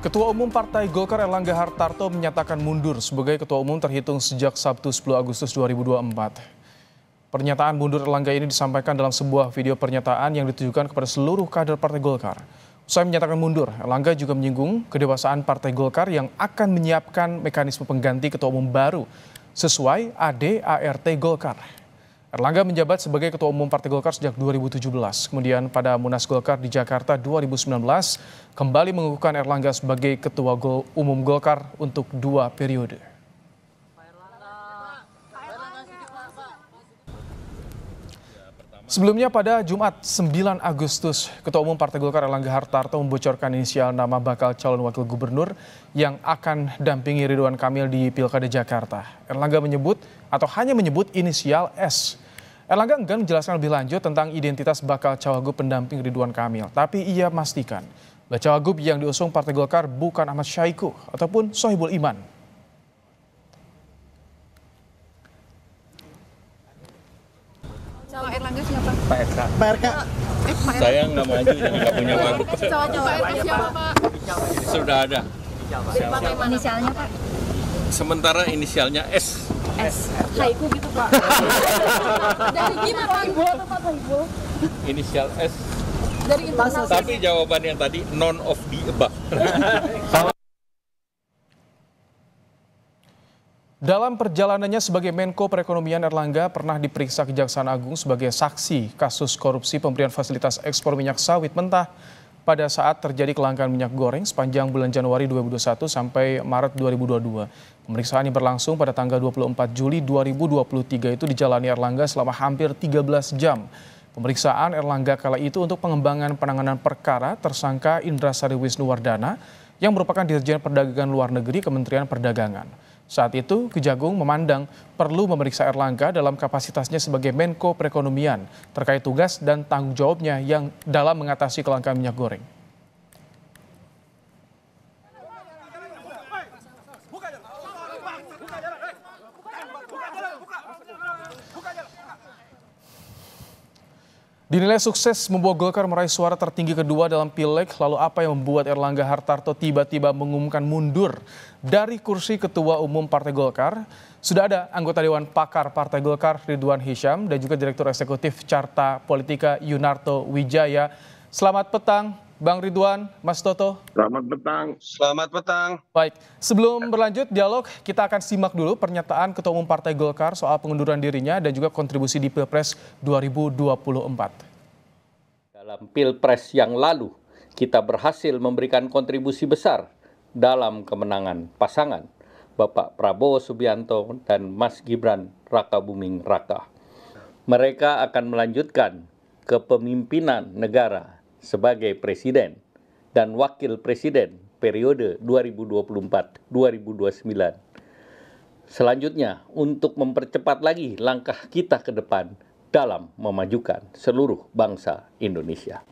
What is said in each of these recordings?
Ketua Umum Partai Golkar Erlangga Hartarto menyatakan mundur sebagai Ketua Umum terhitung sejak Sabtu 10 Agustus 2024. Pernyataan mundur Erlangga ini disampaikan dalam sebuah video pernyataan yang ditujukan kepada seluruh kader Partai Golkar. Usai menyatakan mundur, Erlangga juga menyinggung kedewasaan Partai Golkar yang akan menyiapkan mekanisme pengganti Ketua Umum baru sesuai ADART Golkar. Erlangga menjabat sebagai Ketua Umum Partai Golkar sejak 2017. Kemudian pada Munas Golkar di Jakarta 2019, kembali mengukuhkan Erlangga sebagai Ketua Umum Golkar untuk dua periode. Sebelumnya pada Jumat 9 Agustus, Ketua Umum Partai Golkar Erlangga Hartarto membocorkan inisial nama bakal calon wakil gubernur yang akan dampingi Ridwan Kamil di Pilkada Jakarta. Erlangga menyebut atau hanya menyebut inisial S. Erlangga enggan menjelaskan lebih lanjut tentang identitas bakal cawagup pendamping Ridwan Kamil, tapi ia memastikan cawagup yang diusung Partai Golkar bukan Ahmad Syaiku ataupun Sohibul Iman. PRK. PRK. Eh, Saya nggak maju jadi nggak punya waktu. Coba siapa Pak? Sudah ada. Inisialnya Pak? Sementara inisialnya S. S. Haiku gitu Pak. Dari gimana Pak Ibu atau Pak Ibu? Inisial S. Dari internal. Tapi jawaban yang tadi none of the above. Dalam perjalanannya sebagai Menko Perekonomian Erlangga pernah diperiksa Kejaksaan Agung sebagai saksi kasus korupsi pemberian fasilitas ekspor minyak sawit mentah pada saat terjadi kelangkaan minyak goreng sepanjang bulan Januari 2021 sampai Maret 2022. Pemeriksaan ini berlangsung pada tanggal 24 Juli 2023 itu dijalani Erlangga selama hampir 13 jam. Pemeriksaan Erlangga kala itu untuk pengembangan penanganan perkara tersangka Indra Sari Wisnuwardana yang merupakan Dirjen Perdagangan Luar Negeri Kementerian Perdagangan. Saat itu, Kejagung memandang perlu memeriksa Erlangga dalam kapasitasnya sebagai Menko Perekonomian terkait tugas dan tanggung jawabnya yang dalam mengatasi kelangkaan minyak goreng. Dinilai sukses membawa Golkar meraih suara tertinggi kedua dalam pileg, lalu apa yang membuat Erlangga Hartarto tiba-tiba mengumumkan mundur dari kursi Ketua Umum Partai Golkar? Sudah ada anggota Dewan Pakar Partai Golkar Ridwan Hisham dan juga Direktur Eksekutif Carta Politika Yunarto Wijaya. Selamat petang, Bang Ridwan, Mas Toto. Selamat petang. Selamat petang. Baik, sebelum berlanjut dialog, kita akan simak dulu pernyataan Ketua Umum Partai Golkar soal pengunduran dirinya dan juga kontribusi di Pilpres 2024. Dalam Pilpres yang lalu, kita berhasil memberikan kontribusi besar dalam kemenangan pasangan Bapak Prabowo Subianto dan Mas Gibran Raka Buming Raka. Mereka akan melanjutkan kepemimpinan negara sebagai presiden dan wakil presiden periode 2024-2029. Selanjutnya, untuk mempercepat lagi langkah kita ke depan dalam memajukan seluruh bangsa Indonesia.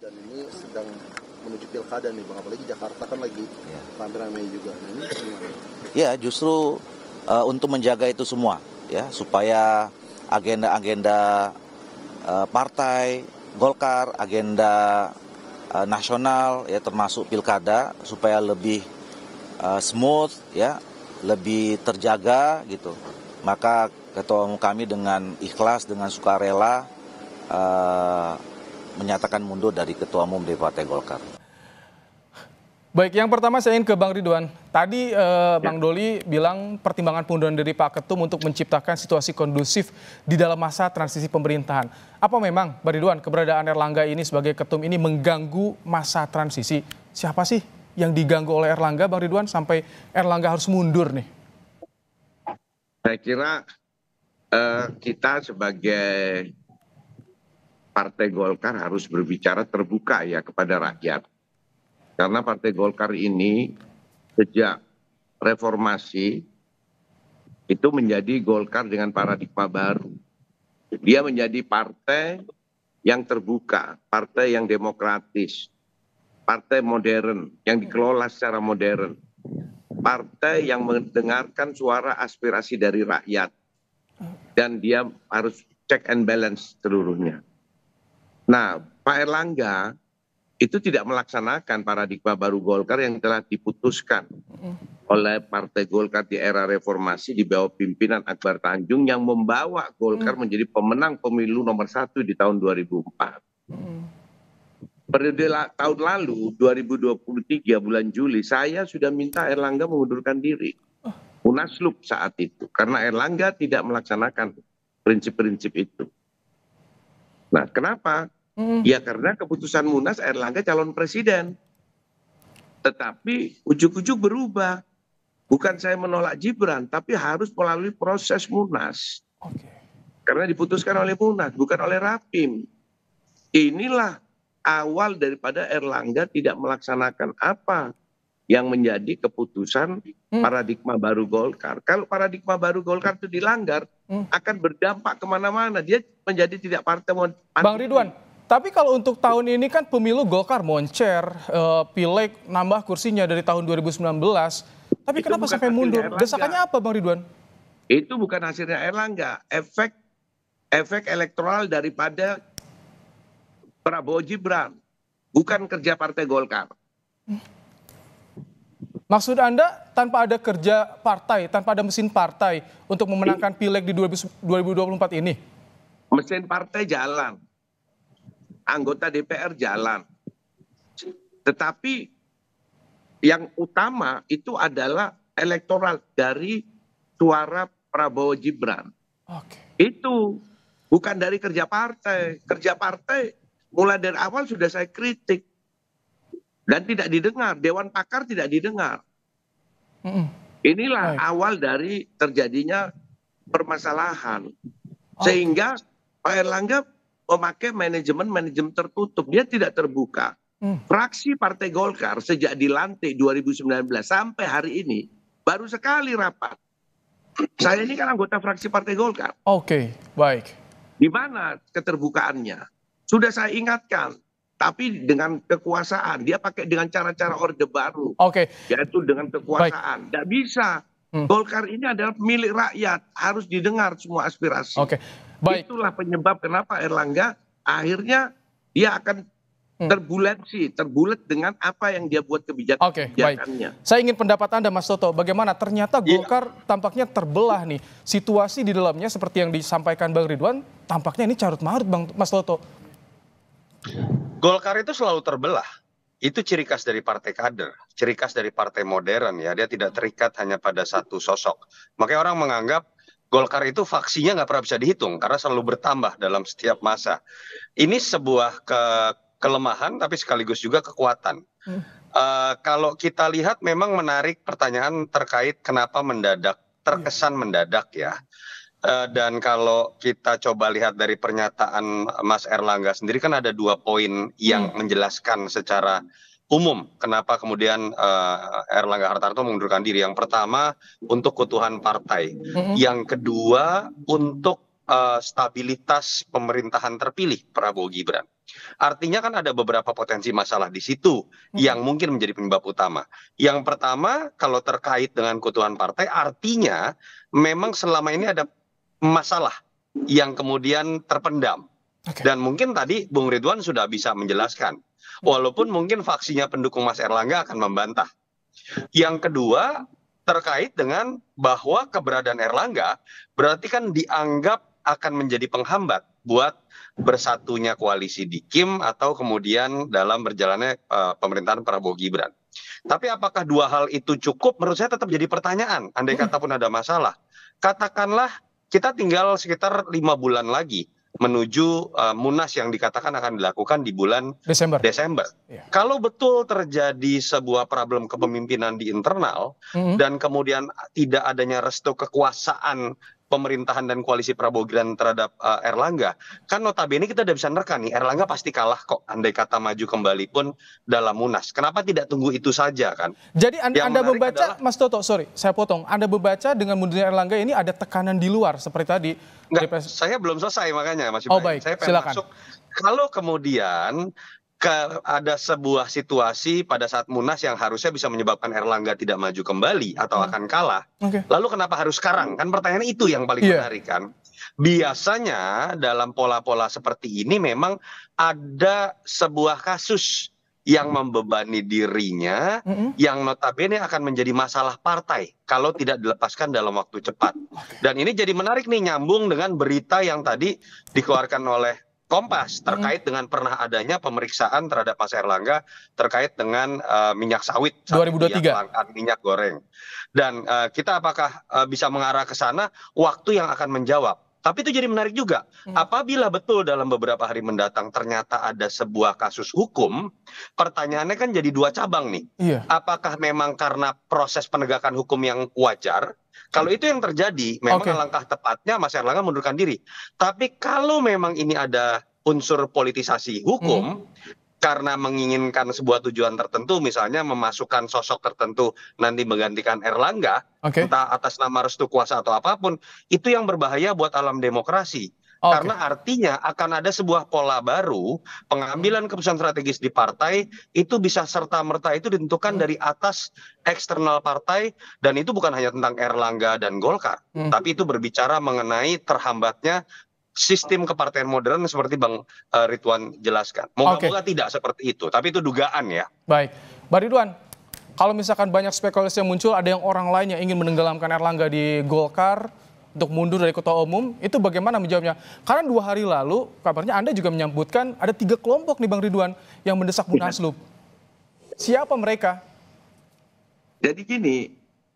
Dan ini sedang menuju pilkada nih, Bang. Apalagi Jakarta kan lagi ya. rame juga. Nah, ini gimana? Ya, justru uh, untuk menjaga itu semua, ya, supaya agenda-agenda Eh, partai Golkar, agenda eh, nasional ya termasuk pilkada supaya lebih eh, smooth ya, lebih terjaga gitu. Maka ketua umum kami dengan ikhlas dengan sukarela uh, menyatakan mundur dari ketua umum dari Partai Golkar. Baik, yang pertama saya ingin ke Bang Ridwan. Tadi eh, ya. Bang Doli bilang pertimbangan pengunduran dari Pak Ketum untuk menciptakan situasi kondusif di dalam masa transisi pemerintahan. Apa memang, Bang Ridwan, keberadaan Erlangga ini sebagai Ketum ini mengganggu masa transisi? Siapa sih yang diganggu oleh Erlangga, Bang Ridwan, sampai Erlangga harus mundur nih? Saya kira eh, kita sebagai Partai Golkar harus berbicara terbuka ya kepada rakyat karena partai golkar ini sejak reformasi itu menjadi golkar dengan paradigma baru dia menjadi partai yang terbuka partai yang demokratis partai modern yang dikelola secara modern partai yang mendengarkan suara aspirasi dari rakyat dan dia harus check and balance seluruhnya. Nah, Pak Erlangga itu tidak melaksanakan paradigma baru Golkar yang telah diputuskan oleh Partai Golkar di era reformasi di bawah pimpinan Akbar Tanjung yang membawa Golkar hmm. menjadi pemenang pemilu nomor satu di tahun 2004. Hmm. Periode la tahun lalu 2023 bulan Juli saya sudah minta Erlangga mengundurkan diri. Oh. Munaslup saat itu karena Erlangga tidak melaksanakan prinsip-prinsip itu. Nah, kenapa Ya karena keputusan munas Erlangga calon presiden. Tetapi ujuk-ujuk berubah. Bukan saya menolak Gibran, tapi harus melalui proses munas. Okay. Karena diputuskan oleh munas, bukan oleh Rapim. Inilah awal daripada Erlangga tidak melaksanakan apa yang menjadi keputusan hmm. paradigma baru Golkar. Kalau paradigma baru Golkar itu dilanggar, hmm. akan berdampak kemana-mana. Dia menjadi tidak partai. Bang Ridwan, tapi kalau untuk tahun ini kan pemilu Golkar moncer, uh, pileg nambah kursinya dari tahun 2019. Tapi itu kenapa sampai mundur? Desakannya apa Bang Ridwan? Itu bukan hasilnya Erlangga, efek efek elektoral daripada Prabowo Gibran, bukan kerja Partai Golkar. Maksud Anda tanpa ada kerja partai, tanpa ada mesin partai untuk memenangkan pileg di 2024 ini? Mesin partai jalan, anggota DPR jalan. Tetapi yang utama itu adalah elektoral dari suara Prabowo Gibran. Oke. Itu bukan dari kerja partai. Kerja partai mulai dari awal sudah saya kritik dan tidak didengar. Dewan pakar tidak didengar. Inilah awal dari terjadinya permasalahan. Sehingga Pak Erlangga memakai manajemen manajemen tertutup. Dia tidak terbuka. Hmm. Fraksi Partai Golkar sejak dilantik 2019 sampai hari ini baru sekali rapat. Saya ini kan anggota fraksi Partai Golkar. Oke, okay, baik. Di mana keterbukaannya? Sudah saya ingatkan, tapi dengan kekuasaan dia pakai dengan cara-cara orde baru. Oke. Okay. Yaitu dengan kekuasaan. Tidak bisa Hmm. Golkar ini adalah milik rakyat, harus didengar semua aspirasi. Oke. Okay. Itulah penyebab kenapa Erlangga akhirnya dia akan terbulat sih, terbulat dengan apa yang dia buat kebijakan okay, kebijakannya. Baik. Saya ingin pendapat Anda Mas Toto, bagaimana ternyata iya. Golkar ya. tampaknya terbelah nih. Situasi di dalamnya seperti yang disampaikan Bang Ridwan, tampaknya ini carut marut Bang Mas Toto. Golkar itu selalu terbelah itu ciri khas dari partai kader, ciri khas dari partai modern ya. Dia tidak hmm. terikat hanya pada satu sosok. Makanya orang menganggap Golkar itu faksinya nggak pernah bisa dihitung karena selalu bertambah dalam setiap masa. Ini sebuah ke kelemahan tapi sekaligus juga kekuatan. Hmm. Uh, kalau kita lihat memang menarik pertanyaan terkait kenapa mendadak, terkesan iya. mendadak ya. Eh, dan kalau kita coba lihat dari pernyataan Mas Erlangga sendiri kan ada dua poin yang hmm. menjelaskan secara umum kenapa kemudian eh, Erlangga Hartarto mengundurkan diri. Yang pertama untuk keutuhan partai, hmm. yang kedua untuk eh, stabilitas pemerintahan terpilih Prabowo Gibran. Artinya kan ada beberapa potensi masalah di situ hmm. yang mungkin menjadi penyebab utama. Yang pertama kalau terkait dengan keutuhan partai artinya memang selama ini ada masalah yang kemudian terpendam. Okay. Dan mungkin tadi Bung Ridwan sudah bisa menjelaskan. Ya. Walaupun mungkin faksinya pendukung Mas Erlangga akan membantah. Yang kedua terkait dengan bahwa keberadaan Erlangga berarti kan dianggap akan menjadi penghambat buat bersatunya koalisi di Kim atau kemudian dalam berjalannya uh, pemerintahan Prabowo Gibran. Tapi apakah dua hal itu cukup? Menurut saya tetap jadi pertanyaan. Andai hmm. kata pun ada masalah, katakanlah kita tinggal sekitar lima bulan lagi menuju uh, munas yang dikatakan akan dilakukan di bulan Desember. Desember. Yeah. Kalau betul terjadi sebuah problem kepemimpinan di internal mm -hmm. dan kemudian tidak adanya restu kekuasaan pemerintahan dan koalisi Prabowo Gibran terhadap uh, Erlangga, kan notabene kita udah bisa nerka nih Erlangga pasti kalah kok andai kata maju kembali pun dalam Munas. Kenapa tidak tunggu itu saja kan? Jadi an Anda membaca adalah, Mas Toto, sorry, saya potong. Anda membaca dengan mundurnya Erlangga ini ada tekanan di luar seperti tadi. Enggak, saya belum selesai makanya masih Oh baik, saya silakan. masuk kalau kemudian ada sebuah situasi pada saat munas yang harusnya bisa menyebabkan Erlangga tidak maju kembali atau hmm. akan kalah. Okay. Lalu kenapa harus sekarang? Kan pertanyaan itu yang paling yeah. menarik kan. Biasanya dalam pola-pola seperti ini memang ada sebuah kasus yang hmm. membebani dirinya hmm yang notabene akan menjadi masalah partai kalau tidak dilepaskan dalam waktu cepat. Okay. Dan ini jadi menarik nih nyambung dengan berita yang tadi dikeluarkan oleh kompas iya. terkait dengan pernah adanya pemeriksaan terhadap mas erlangga terkait dengan eh, minyak sawit minyak goreng dan eh, kita apakah eh, bisa mengarah ke sana waktu yang akan menjawab tapi itu jadi menarik juga. Hmm. Apabila betul dalam beberapa hari mendatang ternyata ada sebuah kasus hukum, pertanyaannya kan jadi dua cabang nih. Yeah. Apakah memang karena proses penegakan hukum yang wajar? Kalau itu yang terjadi, memang okay. langkah tepatnya Mas Erlangga mundurkan diri. Tapi kalau memang ini ada unsur politisasi hukum, hmm karena menginginkan sebuah tujuan tertentu misalnya memasukkan sosok tertentu nanti menggantikan Erlangga okay. entah atas nama restu kuasa atau apapun itu yang berbahaya buat alam demokrasi okay. karena artinya akan ada sebuah pola baru pengambilan keputusan strategis di partai itu bisa serta merta itu ditentukan hmm. dari atas eksternal partai dan itu bukan hanya tentang Erlangga dan Golkar hmm. tapi itu berbicara mengenai terhambatnya sistem kepartaian modern seperti Bang uh, Ridwan jelaskan. Moga-moga okay. tidak seperti itu, tapi itu dugaan ya. Baik. Bang Ridwan, kalau misalkan banyak spekulasi yang muncul, ada yang orang lain yang ingin menenggelamkan Erlangga di Golkar untuk mundur dari ketua umum, itu bagaimana menjawabnya? Karena dua hari lalu kabarnya Anda juga menyambutkan ada tiga kelompok nih Bang Ridwan yang mendesak iya. Aslub. Siapa mereka? Jadi gini,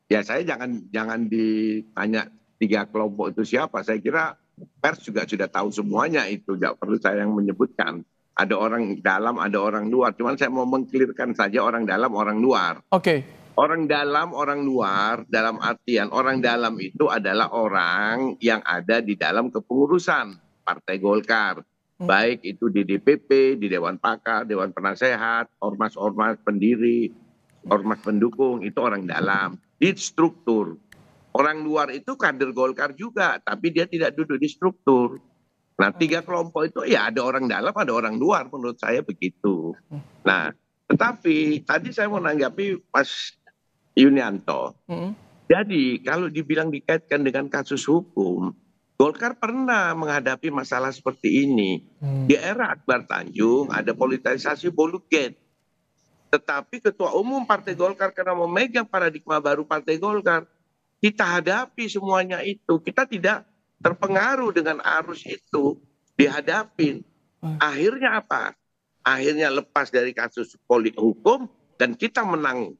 ya saya jangan jangan ditanya tiga kelompok itu siapa. Saya kira pers juga sudah tahu semuanya itu, tidak perlu saya yang menyebutkan. Ada orang dalam, ada orang luar. Cuman saya mau mengklirkan saja orang dalam, orang luar. Oke. Okay. Orang dalam, orang luar, dalam artian orang dalam itu adalah orang yang ada di dalam kepengurusan Partai Golkar. Hmm. Baik itu di DPP, di Dewan Pakar, Dewan Penasehat, Ormas-Ormas pendiri, Ormas pendukung, itu orang dalam. Di struktur, Orang luar itu kader Golkar juga, tapi dia tidak duduk di struktur. Nah, tiga hmm. kelompok itu ya ada orang dalam, ada orang luar menurut saya begitu. Hmm. Nah, tetapi tadi saya menanggapi Mas Yunianto. Hmm. Jadi kalau dibilang dikaitkan dengan kasus hukum, Golkar pernah menghadapi masalah seperti ini. Hmm. Di era Akbar Tanjung ada politisasi Boluget. Tetapi ketua umum Partai Golkar karena memegang paradigma baru Partai Golkar, kita hadapi semuanya itu kita tidak terpengaruh dengan arus itu dihadapi. Hmm. akhirnya apa akhirnya lepas dari kasus politik hukum dan kita menang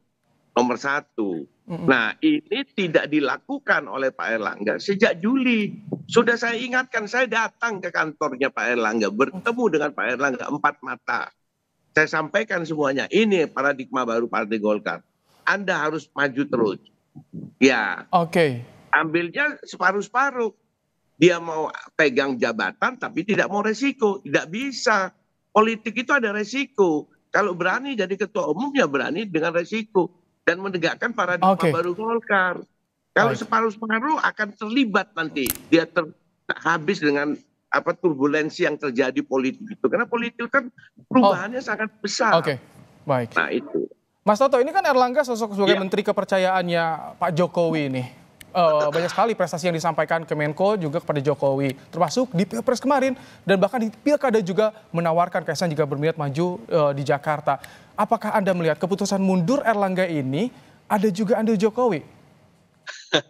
nomor satu hmm. nah ini tidak dilakukan oleh Pak Erlangga sejak Juli sudah saya ingatkan saya datang ke kantornya Pak Erlangga bertemu dengan Pak Erlangga empat mata saya sampaikan semuanya ini paradigma baru Partai Golkar anda harus maju terus Ya. Oke. Okay. Ambilnya separuh-separuh. Dia mau pegang jabatan tapi tidak mau resiko, tidak bisa. Politik itu ada resiko. Kalau berani jadi ketua umum ya berani dengan resiko dan menegakkan paradigma okay. baru Golkar. Kalau separuh-separuh akan terlibat nanti dia ter habis dengan apa turbulensi yang terjadi politik itu karena politik kan perubahannya oh. sangat besar. Oke. Okay. Baik. Nah, itu. Mas Toto, ini kan Erlangga sosok sebagai ya. menteri kepercayaannya Pak Jokowi ini. Uh, eh, banyak sekali prestasi yang disampaikan ke Menko juga kepada Jokowi, termasuk di Pilpres kemarin dan bahkan di Pilkada juga menawarkan Kaisan jika berminat maju uh, di Jakarta. Apakah Anda melihat keputusan mundur Erlangga ini ada juga andil Jokowi?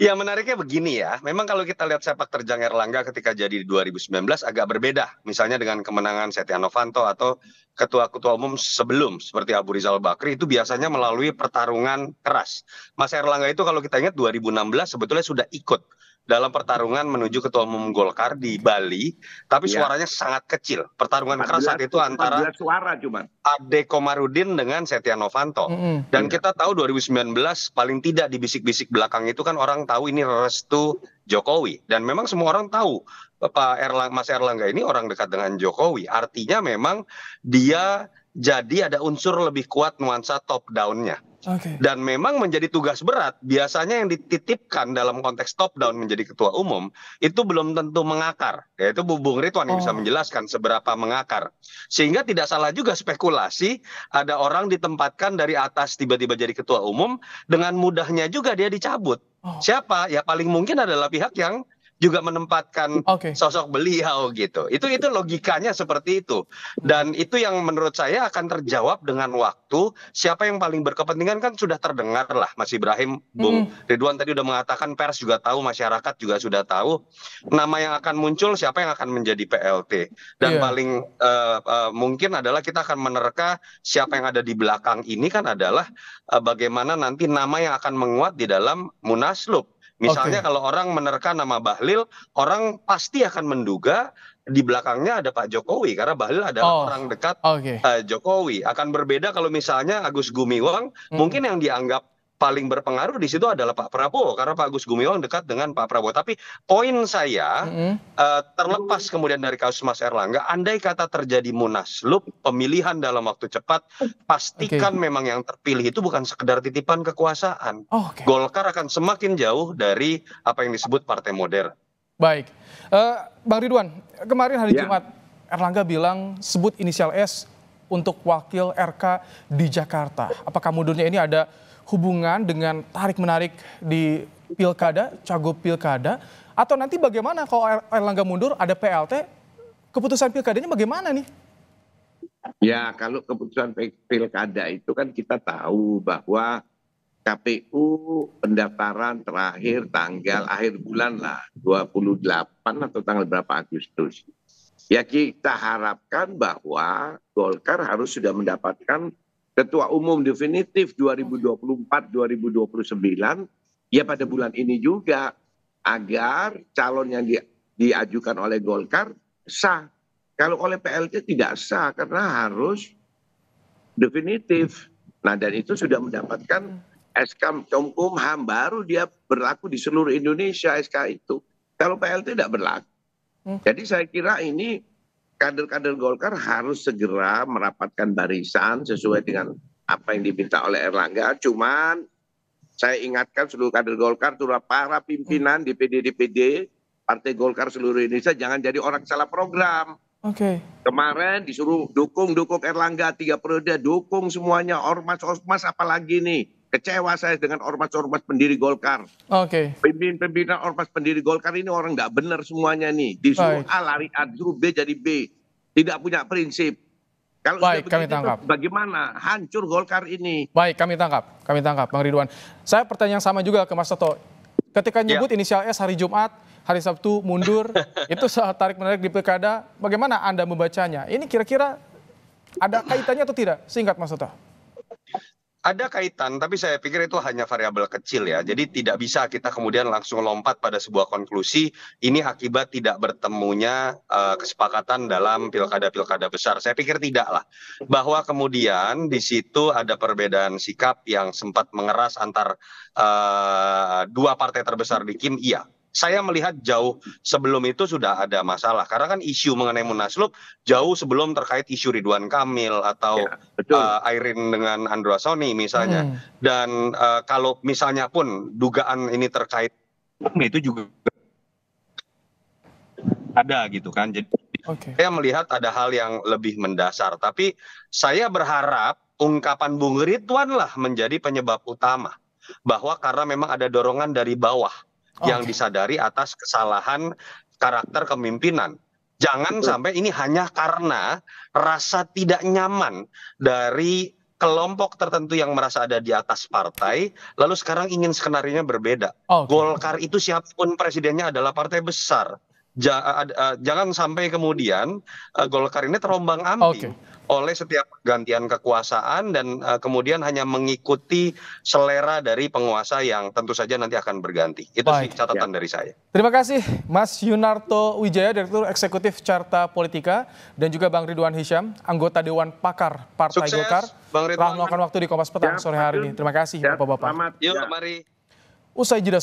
Ya menariknya begini ya, memang kalau kita lihat sepak terjang Erlangga ketika jadi di 2019 agak berbeda, misalnya dengan kemenangan Setia Novanto atau ketua-ketua umum sebelum seperti Abu Rizal Bakri itu biasanya melalui pertarungan keras. Mas Erlangga itu kalau kita ingat 2016 sebetulnya sudah ikut dalam pertarungan menuju ketua umum Golkar di Bali, tapi ya. suaranya sangat kecil. Pertarungan Adilat, keras saat itu antara suara cuman. Ade Komarudin dengan Setia Novanto. Mm -hmm. Dan ya. kita tahu 2019 paling tidak di bisik-bisik belakang itu kan orang tahu ini restu Jokowi dan memang semua orang tahu Pak Erlang Mas Erlangga ini orang dekat dengan Jokowi. Artinya memang dia jadi ada unsur lebih kuat nuansa top down-nya. Okay. Dan memang menjadi tugas berat. Biasanya yang dititipkan dalam konteks top down menjadi ketua umum itu belum tentu mengakar. Yaitu Bung Ridwan yang oh. bisa menjelaskan seberapa mengakar. Sehingga tidak salah juga spekulasi ada orang ditempatkan dari atas tiba-tiba jadi ketua umum dengan mudahnya juga dia dicabut. Oh. Siapa? Ya paling mungkin adalah pihak yang juga menempatkan okay. sosok beliau gitu. Itu itu logikanya seperti itu. Dan itu yang menurut saya akan terjawab dengan waktu. Siapa yang paling berkepentingan kan sudah terdengar lah Mas Ibrahim, Bung hmm. Ridwan tadi udah mengatakan pers juga tahu, masyarakat juga sudah tahu nama yang akan muncul siapa yang akan menjadi PLT. Dan yeah. paling uh, uh, mungkin adalah kita akan menerka siapa yang ada di belakang ini kan adalah uh, bagaimana nanti nama yang akan menguat di dalam Munaslup Misalnya okay. kalau orang menerka nama Bahlil, orang pasti akan menduga di belakangnya ada Pak Jokowi karena Bahlil adalah oh, orang dekat okay. uh, eh, Jokowi. Akan berbeda kalau misalnya Agus Gumiwang hmm. mungkin yang dianggap paling berpengaruh di situ adalah Pak Prabowo karena Pak Gus Gumiwang dekat dengan Pak Prabowo. Tapi poin saya mm-hmm. uh, terlepas kemudian dari kasus Mas Erlangga, andai kata terjadi munaslup pemilihan dalam waktu cepat, pastikan okay. memang yang terpilih itu bukan sekedar titipan kekuasaan. Oh, okay. Golkar akan semakin jauh dari apa yang disebut partai modern. Baik, uh, Bang Ridwan, kemarin hari yeah. Jumat Erlangga bilang sebut inisial S untuk wakil RK di Jakarta. Apakah mundurnya ini ada hubungan dengan tarik-menarik di pilkada, cagup pilkada? Atau nanti bagaimana kalau er-, Erlangga mundur ada PLT, keputusan pilkadanya bagaimana nih? Ya kalau keputusan pilkada itu kan kita tahu bahwa KPU pendaftaran terakhir tanggal akhir bulan lah 28 atau tanggal berapa Agustus. Ya kita harapkan bahwa Golkar harus sudah mendapatkan ketua umum definitif 2024-2029 ya pada bulan ini juga agar calon yang di, diajukan oleh Golkar sah. Kalau oleh PLT tidak sah karena harus definitif. Nah dan itu sudah mendapatkan SK Ham baru dia berlaku di seluruh Indonesia SK itu. Kalau PLT tidak berlaku. Hmm. Jadi saya kira ini kader-kader Golkar harus segera merapatkan barisan sesuai mm-hmm. dengan apa yang diminta oleh Erlangga. Cuman saya ingatkan seluruh kader Golkar, seluruh para pimpinan mm. di PD-DPD Partai Golkar seluruh Indonesia jangan jadi orang salah program. Oke. Okay. Kemarin disuruh dukung dukung Erlangga tiga periode, dukung semuanya ormas ormas apalagi nih Kecewa saya dengan ormas-ormas pendiri Golkar. Oke. Okay. pimpinan ormas pendiri Golkar ini orang nggak benar semuanya nih. Disuruh Baik. A lari A, disuruh B jadi B. Tidak punya prinsip. Kalau Baik, kami tangkap. Bagaimana hancur Golkar ini? Baik, kami tangkap. Kami tangkap, Bang Ridwan. Saya pertanyaan sama juga ke Mas Toto. Ketika ya. nyebut ya. inisial S hari Jumat, hari Sabtu mundur, itu saat tarik menarik di pilkada. Bagaimana Anda membacanya? Ini kira-kira ada kaitannya atau tidak? Singkat Mas Toto ada kaitan, tapi saya pikir itu hanya variabel kecil ya. Jadi tidak bisa kita kemudian langsung lompat pada sebuah konklusi ini akibat tidak bertemunya uh, kesepakatan dalam pilkada-pilkada besar. Saya pikir tidak lah. Bahwa kemudian di situ ada perbedaan sikap yang sempat mengeras antar uh, dua partai terbesar di Kim, iya saya melihat jauh sebelum itu sudah ada masalah karena kan isu mengenai munaslup jauh sebelum terkait isu Ridwan Kamil atau ya, uh, Airin dengan Andra Sony misalnya hmm. dan uh, kalau misalnya pun dugaan ini terkait itu juga ada gitu kan jadi okay. saya melihat ada hal yang lebih mendasar tapi saya berharap ungkapan Bung Ridwan lah menjadi penyebab utama bahwa karena memang ada dorongan dari bawah yang disadari atas kesalahan karakter kepemimpinan. Jangan sampai ini hanya karena rasa tidak nyaman dari kelompok tertentu yang merasa ada di atas partai, lalu sekarang ingin skenarionya berbeda. Okay. Golkar itu siapapun presidennya adalah partai besar ja, uh, jangan sampai kemudian uh, Golkar ini terombang ambing. Okay oleh setiap gantian kekuasaan dan uh, kemudian hanya mengikuti selera dari penguasa yang tentu saja nanti akan berganti. Itu Baik. sih catatan ya. dari saya. Terima kasih Mas Yunarto Wijaya, Direktur Eksekutif Carta Politika dan juga Bang Ridwan Hisham, anggota Dewan Pakar Partai Sukses, Golkar. Bang Ridwan. Telah melakukan waktu di Kompas Petang ya, sore hari ini. Terima kasih ya, Bapak-Bapak. Selamat. Yuk, ya. mari. Usai jeda